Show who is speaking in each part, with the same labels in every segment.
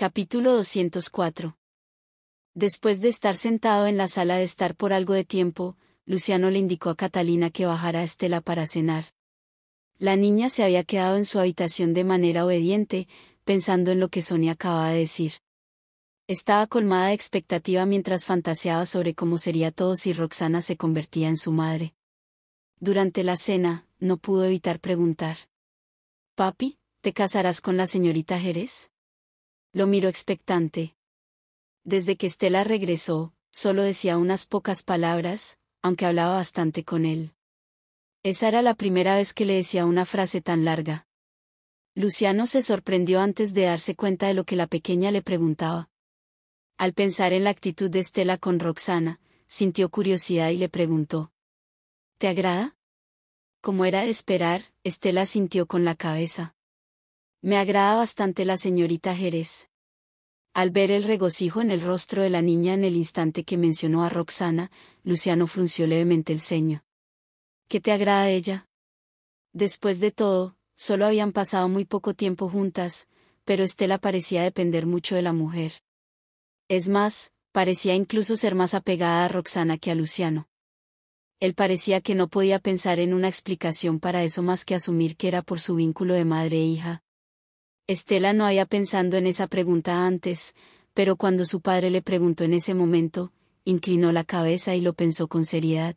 Speaker 1: Capítulo 204. Después de estar sentado en la sala de estar por algo de tiempo, Luciano le indicó a Catalina que bajara a Estela para cenar. La niña se había quedado en su habitación de manera obediente, pensando en lo que Sonia acababa de decir. Estaba colmada de expectativa mientras fantaseaba sobre cómo sería todo si Roxana se convertía en su madre. Durante la cena, no pudo evitar preguntar. Papi, ¿te casarás con la señorita Jerez? lo miró expectante. Desde que Estela regresó, solo decía unas pocas palabras, aunque hablaba bastante con él. Esa era la primera vez que le decía una frase tan larga. Luciano se sorprendió antes de darse cuenta de lo que la pequeña le preguntaba. Al pensar en la actitud de Estela con Roxana, sintió curiosidad y le preguntó. ¿Te agrada? Como era de esperar, Estela sintió con la cabeza. Me agrada bastante la señorita Jerez. Al ver el regocijo en el rostro de la niña en el instante que mencionó a Roxana, Luciano frunció levemente el ceño. ¿Qué te agrada ella? Después de todo, solo habían pasado muy poco tiempo juntas, pero Estela parecía depender mucho de la mujer. Es más, parecía incluso ser más apegada a Roxana que a Luciano. Él parecía que no podía pensar en una explicación para eso más que asumir que era por su vínculo de madre e hija, Estela no había pensado en esa pregunta antes, pero cuando su padre le preguntó en ese momento, inclinó la cabeza y lo pensó con seriedad.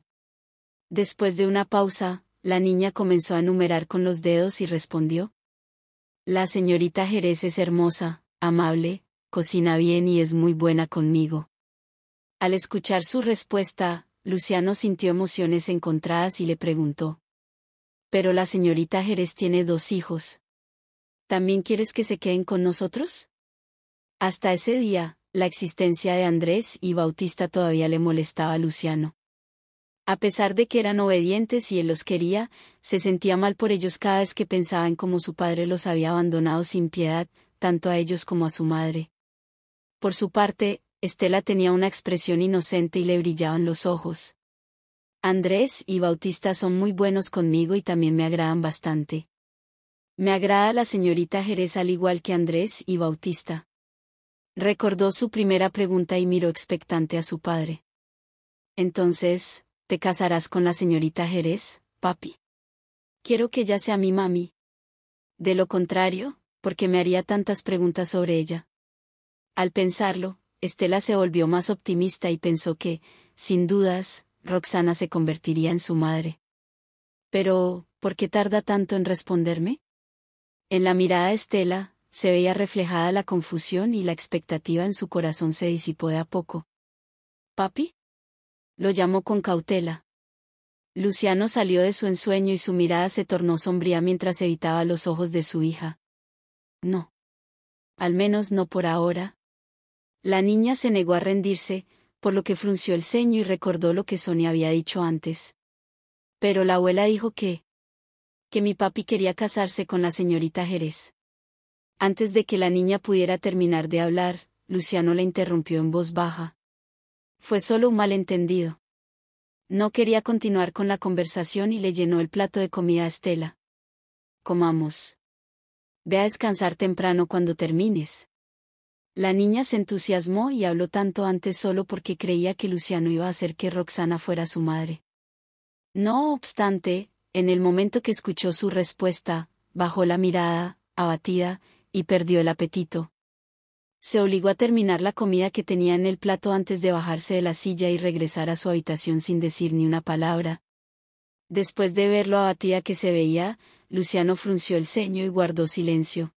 Speaker 1: Después de una pausa, la niña comenzó a numerar con los dedos y respondió. La señorita Jerez es hermosa, amable, cocina bien y es muy buena conmigo. Al escuchar su respuesta, Luciano sintió emociones encontradas y le preguntó. Pero la señorita Jerez tiene dos hijos, ¿también quieres que se queden con nosotros? Hasta ese día, la existencia de Andrés y Bautista todavía le molestaba a Luciano. A pesar de que eran obedientes y él los quería, se sentía mal por ellos cada vez que pensaba en cómo su padre los había abandonado sin piedad, tanto a ellos como a su madre. Por su parte, Estela tenía una expresión inocente y le brillaban los ojos. Andrés y Bautista son muy buenos conmigo y también me agradan bastante. Me agrada la señorita Jerez al igual que Andrés y Bautista. Recordó su primera pregunta y miró expectante a su padre. Entonces, ¿te casarás con la señorita Jerez, papi? Quiero que ella sea mi mami. De lo contrario, ¿por qué me haría tantas preguntas sobre ella? Al pensarlo, Estela se volvió más optimista y pensó que, sin dudas, Roxana se convertiría en su madre. Pero, ¿por qué tarda tanto en responderme? En la mirada de Estela, se veía reflejada la confusión y la expectativa en su corazón se disipó de a poco. ¿Papi? Lo llamó con cautela. Luciano salió de su ensueño y su mirada se tornó sombría mientras evitaba los ojos de su hija. No. Al menos no por ahora. La niña se negó a rendirse, por lo que frunció el ceño y recordó lo que Sonia había dicho antes. Pero la abuela dijo que, que mi papi quería casarse con la señorita Jerez. Antes de que la niña pudiera terminar de hablar, Luciano la interrumpió en voz baja. Fue solo un malentendido. No quería continuar con la conversación y le llenó el plato de comida a Estela. Comamos. Ve a descansar temprano cuando termines. La niña se entusiasmó y habló tanto antes solo porque creía que Luciano iba a hacer que Roxana fuera su madre. No obstante, en el momento que escuchó su respuesta, bajó la mirada, abatida, y perdió el apetito. Se obligó a terminar la comida que tenía en el plato antes de bajarse de la silla y regresar a su habitación sin decir ni una palabra. Después de ver lo abatida que se veía, Luciano frunció el ceño y guardó silencio.